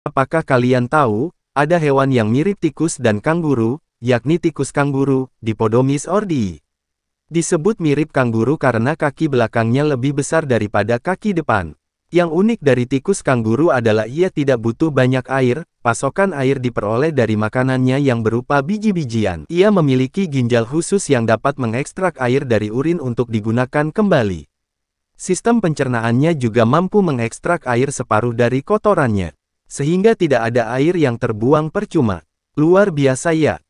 Apakah kalian tahu, ada hewan yang mirip tikus dan kangguru, yakni tikus kangguru, Dipodomis ordi). Disebut mirip kangguru karena kaki belakangnya lebih besar daripada kaki depan. Yang unik dari tikus kangguru adalah ia tidak butuh banyak air, pasokan air diperoleh dari makanannya yang berupa biji-bijian. Ia memiliki ginjal khusus yang dapat mengekstrak air dari urin untuk digunakan kembali. Sistem pencernaannya juga mampu mengekstrak air separuh dari kotorannya. Sehingga tidak ada air yang terbuang percuma. Luar biasa ya.